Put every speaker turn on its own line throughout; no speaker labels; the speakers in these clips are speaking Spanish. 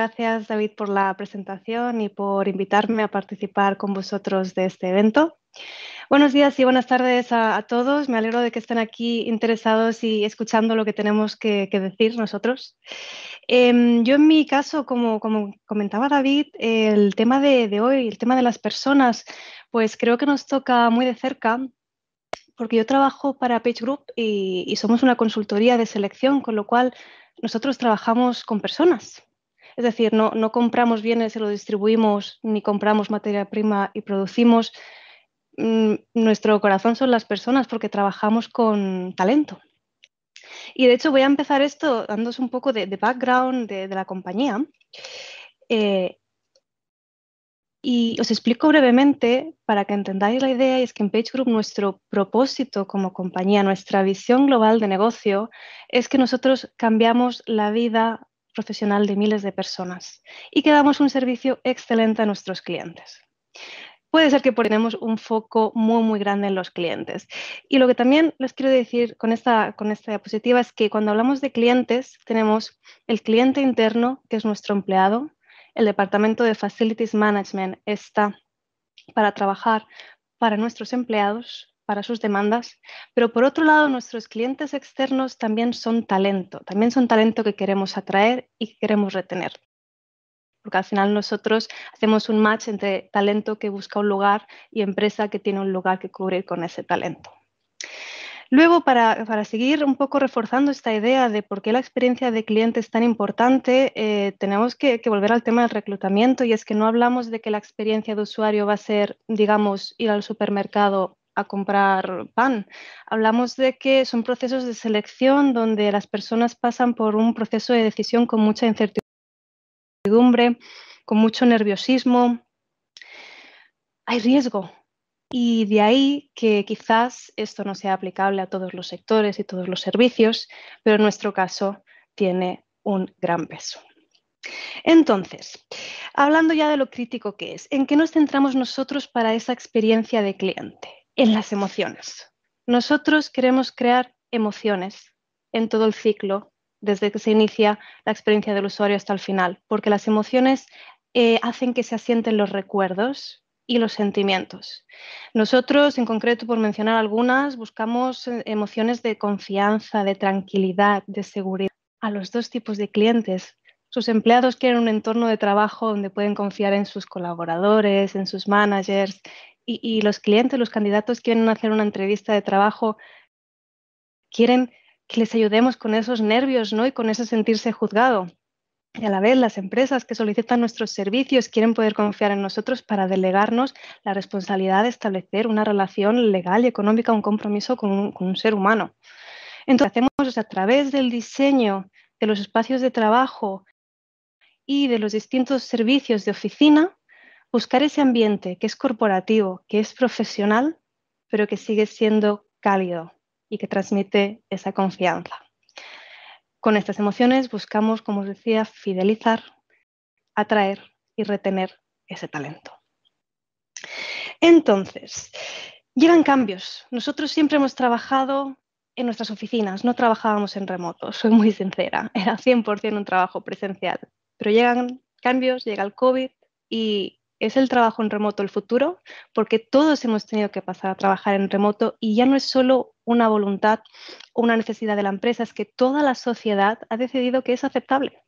gracias David por la presentación y por invitarme a participar con vosotros de este evento. Buenos días y buenas tardes a, todos. Me alegro de que estén aquí interesados y escuchando lo que tenemos que, decir nosotros. Em, yo en mi caso, como, comentaba David, el tema de, hoy, el tema de las personas, pues creo que nos toca muy de cerca porque yo trabajo para Page Group y, somos una consultoría de selección, con lo cual nosotros trabajamos con personas. Es decir, no, compramos bienes y lo distribuimos, ni compramos materia prima y producimos. Mm, nuestro corazón son las personas porque trabajamos con talento. Y de hecho voy a empezar esto dándos un poco de, background de, la compañía. Eh, y os explico brevemente para que entendáis la idea, y es que en Page Group nuestro propósito como compañía, nuestra visión global de negocio, es que nosotros cambiamos la vida profesional de miles de personas y que damos un servicio excelente a nuestros clientes. Puede ser que ponemos un foco muy, muy grande en los clientes. Y lo que también les quiero decir con esta, con esta diapositiva es que cuando hablamos de clientes, tenemos el cliente interno, que es nuestro empleado, el departamento de Facilities Management está para trabajar para nuestros empleados, para sus demandas, pero por otro lado nuestros clientes externos también son talento, también son talento que queremos atraer y que queremos retener. Porque al final nosotros hacemos un match entre talento que busca un lugar y empresa que tiene un lugar que cubrir con ese talento. Luego, para, seguir un poco reforzando esta idea de por qué la experiencia de cliente es tan importante, eh, tenemos que, que, volver al tema del reclutamiento y es que no hablamos de que la experiencia de usuario va a ser, digamos, ir al supermercado a comprar pan. Hablamos de que son procesos de selección donde las personas pasan por un proceso de decisión con mucha incertidumbre, con mucho nerviosismo. Hay riesgo y de ahí que quizás esto no sea aplicable a todos los sectores y todos los servicios, pero en nuestro caso tiene un gran peso. Entonces, hablando ya de lo crítico que es, ¿en qué nos centramos nosotros para esa experiencia de cliente? en las emociones. Nosotros queremos crear emociones en todo el ciclo, desde que se inicia la experiencia del usuario hasta el final, porque las emociones eh, hacen que se asienten los recuerdos y los sentimientos. Nosotros, en concreto, por mencionar algunas, buscamos eh, emociones de confianza, de tranquilidad, de seguridad. A los dos tipos de clientes sus empleados quieren un entorno de trabajo donde pueden confiar en sus colaboradores, en sus managers y, los clientes, los candidatos quieren hacer una entrevista de trabajo, quieren que les ayudemos con esos nervios ¿no? y con ese sentirse juzgado. Y a la vez, las empresas que solicitan nuestros servicios quieren poder confiar en nosotros para delegarnos la responsabilidad de establecer una relación legal y económica, un compromiso con un, ser humano. Entonces, hacemos a través del diseño de los espacios de trabajo y de los distintos servicios de oficina, buscar ese ambiente que es corporativo, que es profesional, pero que sigue siendo cálido y que transmite esa confianza. Con estas emociones buscamos, como os decía, fidelizar, atraer y retener ese talento. Entonces, llegan cambios. Nosotros siempre hemos trabajado en nuestras oficinas, no trabajábamos en remoto, soy muy sincera, era 100% un trabajo presencial, pero llegan cambios, llega el COVID y ¿Es el trabajo en remoto el futuro? Porque todos hemos tenido que pasar a trabajar en remoto y ya no es solo una voluntad o una necesidad de la empresa, es que toda la sociedad ha decidido que es aceptable.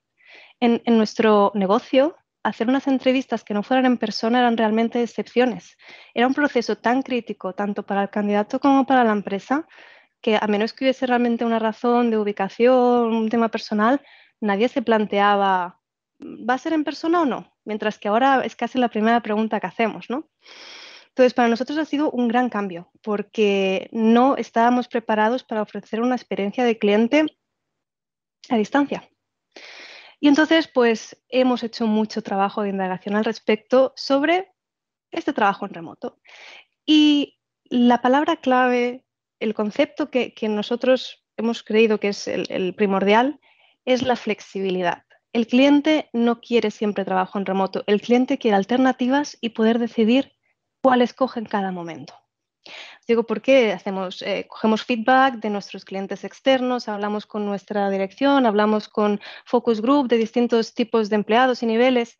En, nuestro negocio, hacer unas entrevistas que no fueran en persona eran realmente excepciones. Era un proceso tan crítico, tanto para el candidato como para la empresa, que a menos que hubiese realmente una razón de ubicación, un tema personal, nadie se planteaba, ¿va a ser en persona o no? mientras que ahora es casi la primera pregunta que hacemos, ¿no? Entonces, para nosotros ha sido un gran cambio porque no estábamos preparados para ofrecer una experiencia de cliente a distancia. Y entonces, pues hemos hecho mucho trabajo de indagación al respecto sobre este trabajo en remoto. Y la palabra clave, el concepto que, nosotros hemos creído que es el primordial, es la flexibilidad. El cliente no quiere siempre trabajo en remoto, el cliente quiere alternativas y poder decidir cuál escoge en cada momento. Digo, ¿por qué hacemos, eh, cogemos feedback de nuestros clientes externos, hablamos con nuestra dirección, hablamos con focus group de distintos tipos de empleados y niveles?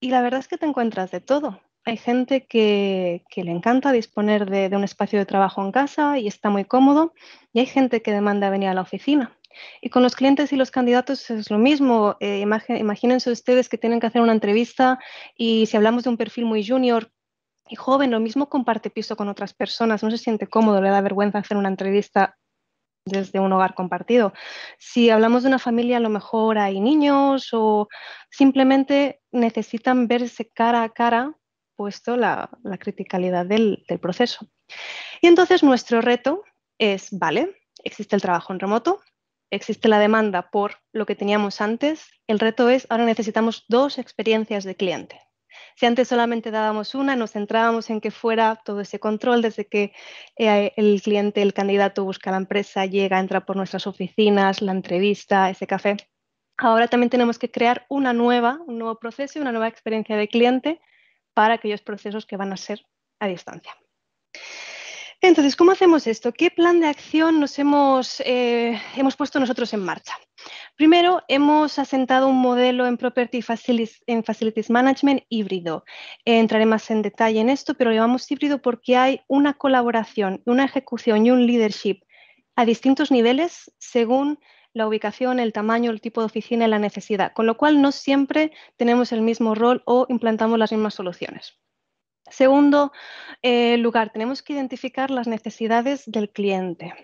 Y la verdad es que te encuentras de todo. Hay gente que, le encanta disponer de un espacio de trabajo en casa y está muy cómodo, y hay gente que demanda venir a la oficina. Y con los clientes y los candidatos es lo mismo. Eh, imagínense ustedes que tienen que hacer una entrevista y si hablamos de un perfil muy junior, y joven, lo mismo comparte piso con otras personas, no se siente cómodo, le da vergüenza hacer una entrevista desde un hogar compartido. Si hablamos de una familia, a lo mejor hay niños o simplemente necesitan verse cara a cara, puesto la, criticalidad del, del proceso. Y entonces nuestro reto es, vale, existe el trabajo en remoto, existe la demanda por lo que teníamos antes, el reto es ahora necesitamos dos experiencias de cliente. Si antes solamente dábamos una, nos centrábamos en que fuera todo ese control desde que eh, el cliente, el candidato busca la empresa, llega, entra por nuestras oficinas, la entrevista, ese café. Ahora también tenemos que crear una nueva, un nuevo proceso y una nueva experiencia de cliente para aquellos procesos que van a ser a distancia. Entonces, ¿cómo hacemos esto? ¿Qué plan de acción nos eh, hemos, puesto nosotros en marcha? Primero, hemos asentado un modelo en Property Facilities Management híbrido. entraré más en detalle en esto, pero lo llamamos híbrido porque hay una colaboración, una ejecución y un leadership a distintos niveles según la ubicación, el tamaño, el tipo de oficina y la necesidad, con lo cual no siempre tenemos el mismo rol o implantamos las mismas soluciones. Segundo eh, lugar, tenemos que identificar las necesidades del cliente.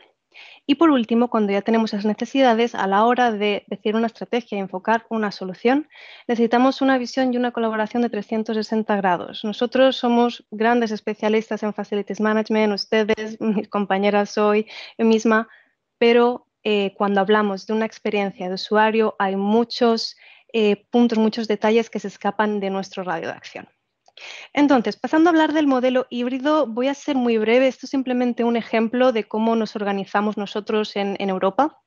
Y por último, cuando ya tenemos esas necesidades, a la hora de decir una estrategia y enfocar una solución, necesitamos una visión y una colaboración de 360 grados. Nosotros somos grandes especialistas en Facilities Management, ustedes, mis compañeras hoy, yo misma, pero eh, cuando hablamos de una experiencia de usuario hay muchos eh, puntos, muchos detalles que se escapan de nuestro radio de acción. Entonces, pasando a hablar del modelo híbrido, voy a ser muy breve. Esto es simplemente un ejemplo de cómo nos organizamos nosotros en, Europa.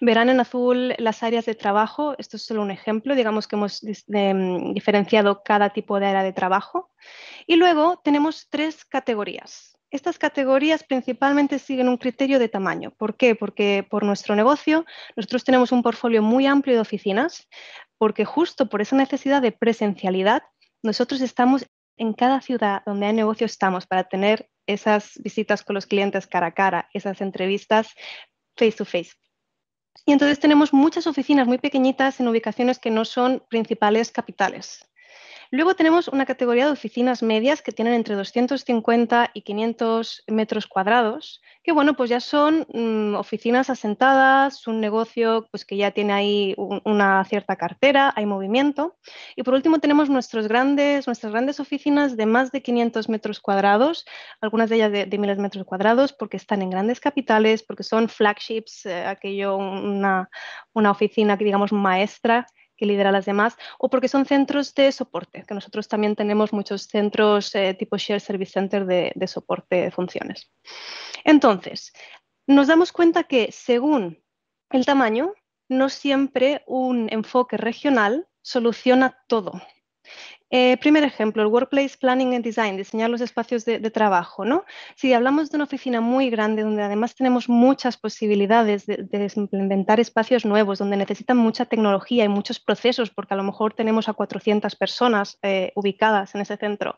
Verán en azul las áreas de trabajo. Esto es solo un ejemplo. Digamos que hemos em, diferenciado cada tipo de área de trabajo. Y luego tenemos tres categorías. Estas categorías principalmente siguen un criterio de tamaño. ¿Por qué? Porque por nuestro negocio nosotros tenemos un portfolio muy amplio de oficinas, porque justo por esa necesidad de presencialidad nosotros estamos en cada ciudad donde hay negocio, estamos para tener esas visitas con los clientes cara a cara, esas entrevistas face to face. Y entonces tenemos muchas oficinas muy pequeñitas en ubicaciones que no son principales capitales. Luego tenemos una categoría de oficinas medias que tienen entre 250 y 500 metros cuadrados, que bueno, pues ya son mm, oficinas asentadas, un negocio pues que ya tiene ahí una cierta cartera, hay movimiento. Y por último tenemos nuestros grandes, nuestras grandes oficinas de más de 500 metros cuadrados, algunas de ellas de, miles de metros cuadrados porque están en grandes capitales, porque son flagships, eh, aquello, una, una oficina que digamos maestra que lidera las demás, o porque son centros de soporte, que nosotros también tenemos muchos centros eh, tipo Share Service Center de soporte de funciones. Entonces, nos damos cuenta que según el tamaño, no siempre un enfoque regional soluciona todo. Eh, primer ejemplo, el Workplace Planning and Design, diseñar los espacios de, trabajo. ¿no? Si hablamos de una oficina muy grande, donde además tenemos muchas posibilidades de, implementar espacios nuevos, donde necesitan mucha tecnología y muchos procesos, porque a lo mejor tenemos a 400 personas eh, ubicadas en ese centro.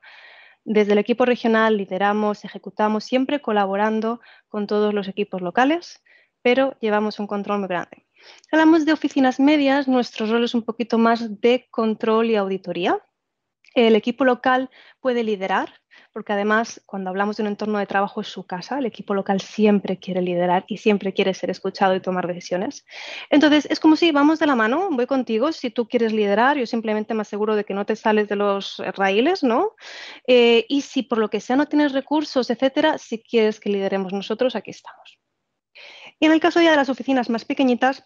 Desde el equipo regional lideramos, ejecutamos, siempre colaborando con todos los equipos locales, pero llevamos un control muy grande. Si hablamos de oficinas medias, nuestro rol es un poquito más de control y auditoría el equipo local puede liderar, porque además cuando hablamos de un entorno de trabajo es su casa, el equipo local siempre quiere liderar y siempre quiere ser escuchado y tomar decisiones. Entonces es como si vamos de la mano, voy contigo, si tú quieres liderar, yo simplemente me aseguro de que no te sales de los raíles, ¿no? Eh, y si por lo que sea no tienes recursos, etcétera, si quieres que lideremos nosotros, aquí estamos. Y en el caso ya de las oficinas más pequeñitas,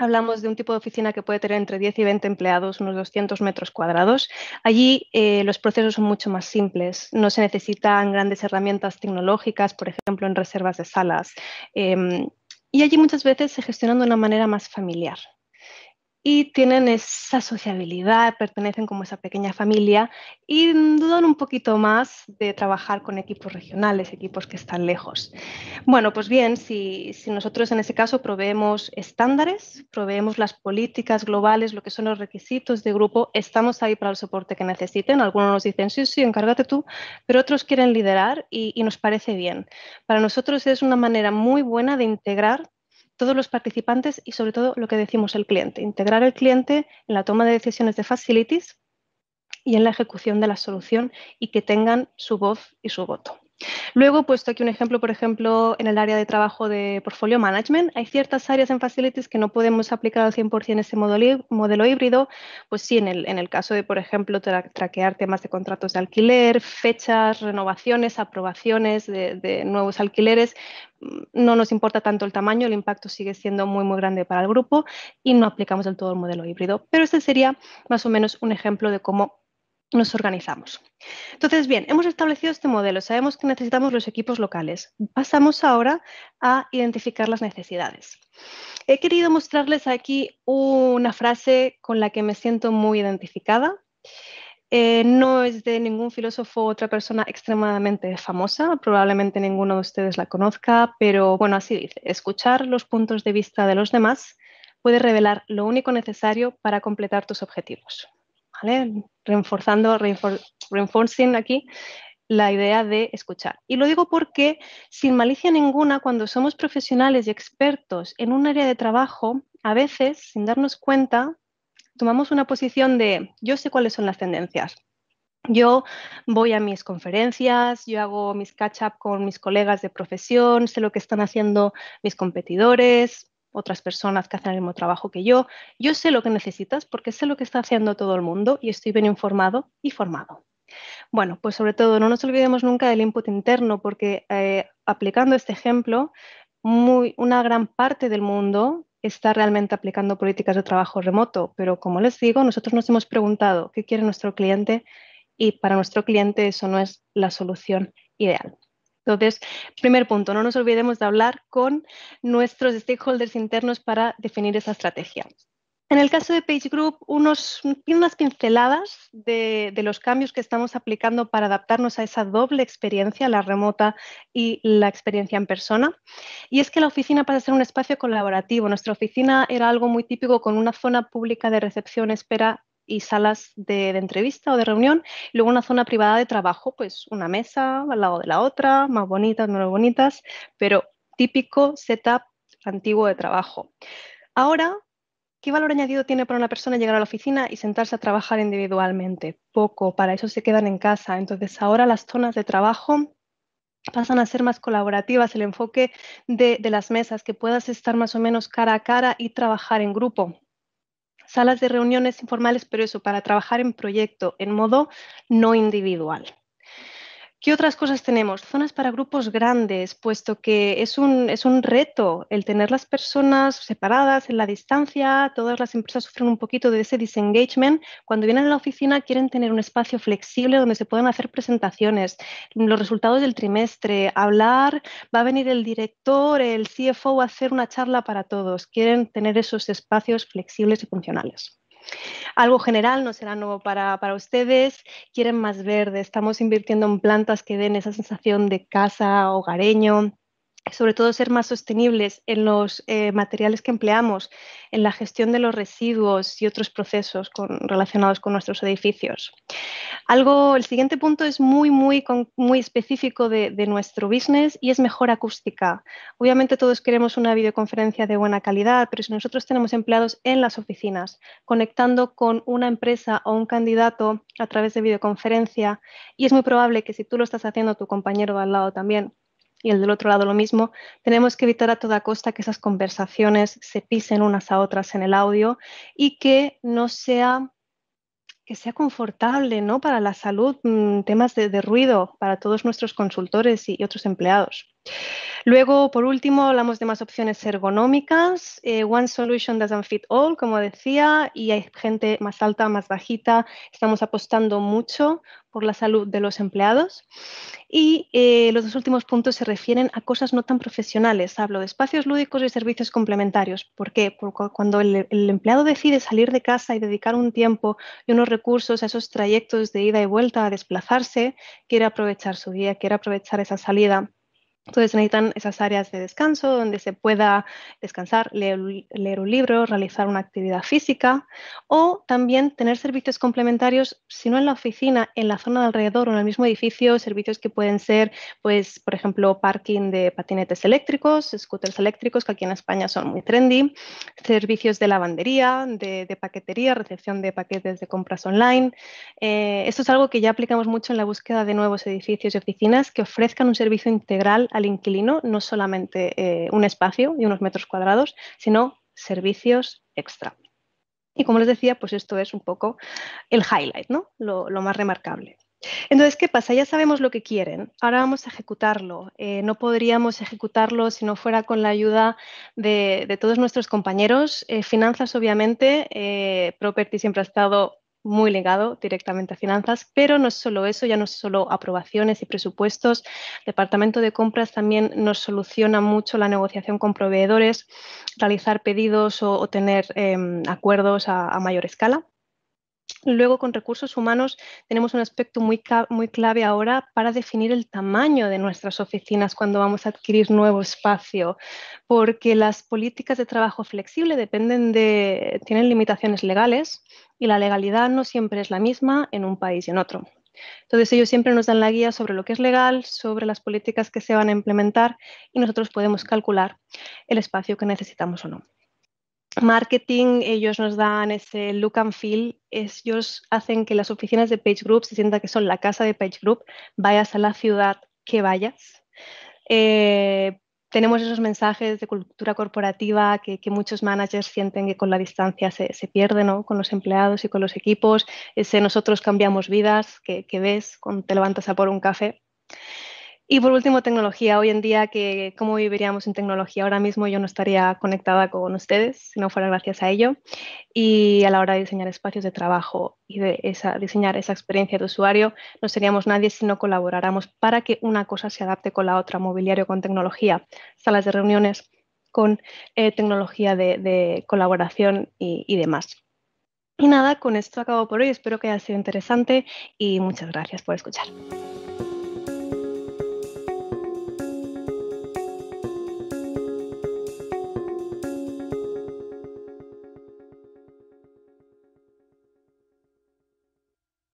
Hablamos de un tipo de oficina que puede tener entre 10 y 20 empleados, unos 200 metros cuadrados. Allí eh, los procesos son mucho más simples. No se necesitan grandes herramientas tecnológicas, por ejemplo, en reservas de salas. Em, y allí muchas veces se gestionan de una manera más familiar y tienen esa sociabilidad, pertenecen como esa pequeña familia y dudan un poquito más de trabajar con equipos regionales, equipos que están lejos. Bueno, pues bien, si, nosotros en ese caso proveemos estándares, proveemos las políticas globales, lo que son los requisitos de grupo, estamos ahí para el soporte que necesiten. Algunos nos dicen, sí, sí, encárgate tú, pero otros quieren liderar y, y nos parece bien. Para nosotros es una manera muy buena de integrar todos los participantes y sobre todo lo que decimos el cliente, integrar al cliente en la toma de decisiones de facilities y en la ejecución de la solución y que tengan su voz y su voto. Luego puesto aquí un ejemplo, por ejemplo, en el área de trabajo de portfolio management. Hay ciertas áreas en facilities que no podemos aplicar al 100% ese modelo, híbrido. Pues sí, en el, en el caso de, por ejemplo, traquear temas de contratos de alquiler, fechas, renovaciones, aprobaciones de, nuevos alquileres, mm, no nos importa tanto el tamaño, el impacto sigue siendo muy, muy grande para el grupo y no aplicamos del todo el modelo híbrido. Pero este sería más o menos un ejemplo de cómo nos organizamos. Entonces, bien, hemos establecido este modelo, sabemos que necesitamos los equipos locales. Pasamos ahora a identificar las necesidades. He querido mostrarles aquí una frase con la que me siento muy identificada. Eh, no es de ningún filósofo o otra persona extremadamente famosa, probablemente ninguno de ustedes la conozca, pero bueno, así dice, escuchar los puntos de vista de los demás puede revelar lo único necesario para completar tus objetivos. ¿vale? Reforzando, reinforcing aquí la idea de escuchar. Y lo digo porque sin malicia ninguna, cuando somos profesionales y expertos en un área de trabajo, a veces, sin darnos cuenta, tomamos una posición de yo sé cuáles son las tendencias. Yo voy a mis conferencias, yo hago mis catch-up con mis colegas de profesión, sé lo que están haciendo mis competidores, otras personas que hacen el mismo trabajo que yo. Yo sé lo que necesitas porque sé lo que está haciendo todo el mundo y estoy bien informado y formado. Bueno, pues sobre todo no nos olvidemos nunca del input interno porque eh, aplicando este ejemplo, una gran parte del mundo está realmente aplicando políticas de trabajo remoto, pero como les digo, nosotros nos hemos preguntado qué quiere nuestro cliente y para nuestro cliente eso no es la solución ideal. Entonces, primer punto, no nos olvidemos de hablar con nuestros stakeholders internos para definir esa estrategia. En el caso de Page unos, unas pinceladas de, de, los cambios que estamos aplicando para adaptarnos a esa doble experiencia, la remota y la experiencia en persona. Y es que la oficina pasa a ser un espacio colaborativo. Nuestra oficina era algo muy típico con una zona pública de recepción, espera y salas de, entrevista o de reunión, y luego una zona privada de trabajo, pues una mesa al lado de la otra, más bonitas, menos bonitas, pero típico setup antiguo de trabajo. Ahora, ¿qué valor añadido tiene para una persona llegar a la oficina y sentarse a trabajar individualmente? Poco, para eso se quedan en casa. Entonces, ahora las zonas de trabajo pasan a ser más colaborativas, el enfoque de las mesas, que puedas estar más o menos cara a cara y trabajar en grupo salas de reuniones informales, pero eso, para trabajar en proyecto, en modo no individual. ¿Qué otras cosas tenemos? Zonas para grupos grandes, puesto que es un, reto el tener las personas separadas en la distancia, todas las empresas sufren un poquito de ese disengagement. Cuando vienen a la oficina quieren tener un espacio flexible donde se puedan hacer presentaciones, los resultados del trimestre, hablar, va a venir el director, el CFO a hacer una charla para todos. Quieren tener esos espacios flexibles y funcionales. Algo general, no será nuevo para, ustedes. Quieren más verde. Estamos invirtiendo en plantas que den esa sensación de casa, hogareño sobre todo ser más sostenibles en los eh, materiales que empleamos, en la gestión de los residuos y otros procesos relacionados con nuestros edificios. Algo, el siguiente punto es muy, muy, muy específico de, nuestro business y es mejor acústica. Obviamente todos queremos una videoconferencia de buena calidad, pero si nosotros tenemos empleados en las oficinas, conectando con una empresa o un candidato a través de videoconferencia, y es muy probable que si tú lo estás haciendo, tu compañero de al lado también, y el del otro lado lo mismo, tenemos que evitar a toda costa que esas conversaciones se pisen unas a otras en el audio y que no sea que sea confortable ¿no? para la salud, mm, temas de, ruido para todos nuestros consultores y otros empleados. Luego, por último, hablamos de más opciones ergonómicas. Eh, one solution doesn't fit all, como decía, y hay gente más alta, más bajita. Estamos apostando mucho por la salud de los empleados. Y eh, los dos últimos puntos se refieren a cosas no tan profesionales. Hablo de espacios lúdicos y servicios complementarios. ¿Por qué? Porque cuando el, el empleado decide salir de casa y dedicar un tiempo y unos recursos a esos trayectos de ida y vuelta, a desplazarse, quiere aprovechar su día, quiere aprovechar esa salida. Entonces necesitan esas áreas de descanso donde se pueda descansar, leer, un libro, realizar una actividad física o también tener servicios complementarios, si no en la oficina, en la zona de alrededor o en el mismo edificio, servicios que pueden ser, pues, por ejemplo, parking de patinetes eléctricos, scooters eléctricos, que aquí en España son muy trendy, servicios de lavandería, de, paquetería, recepción de paquetes de compras online. Eh, esto es algo que ya aplicamos mucho en la búsqueda de nuevos edificios y oficinas que ofrezcan un servicio integral al inquilino no solamente eh, un espacio y unos metros cuadrados, sino servicios extra. Y como les decía, pues esto es un poco el highlight, ¿no? lo, más remarcable. Entonces, ¿qué pasa? Ya sabemos lo que quieren, ahora vamos a ejecutarlo. Eh, no podríamos ejecutarlo si no fuera con la ayuda de, todos nuestros compañeros. Eh, finanzas, obviamente, Property siempre ha estado muy ligado directamente a finanzas, pero no es solo eso, ya no es solo aprobaciones y presupuestos. El departamento de compras también nos soluciona mucho la negociación con proveedores, realizar pedidos o, tener em, acuerdos a, a mayor escala. Luego, con recursos humanos, tenemos un aspecto muy, muy, clave ahora para definir el tamaño de nuestras oficinas cuando vamos a adquirir nuevo espacio, porque las políticas de trabajo flexible dependen de, tienen limitaciones legales, y la legalidad no siempre es la misma en un país y en otro. Entonces ellos siempre nos dan la guía sobre lo que es legal, sobre las políticas que se van a implementar y nosotros podemos calcular el espacio que necesitamos o no. Marketing, ellos nos dan ese look and feel, ellos hacen que las oficinas de Page Group se sienta que son la casa de Page Group, vayas a la ciudad que vayas. Eh, tenemos esos mensajes de cultura corporativa que, muchos managers sienten que con la distancia se, se pierden ¿no? con los empleados y con los equipos, ese nosotros cambiamos vidas que, que ves cuando te levantas a por un café. Y por último, tecnología. Hoy en día, que ¿cómo viviríamos sin tecnología? Ahora mismo yo no estaría conectada con ustedes si no fuera gracias a ello. Y a la hora de diseñar espacios de trabajo y de diseñar esa experiencia de usuario, no seríamos nadie si no colaboráramos para que una cosa se adapte con la otra, mobiliario con tecnología, salas de reuniones con eh, tecnología de, colaboración y, y demás. Y nada, con esto acabo por hoy. Espero que haya sido interesante y muchas gracias por escuchar.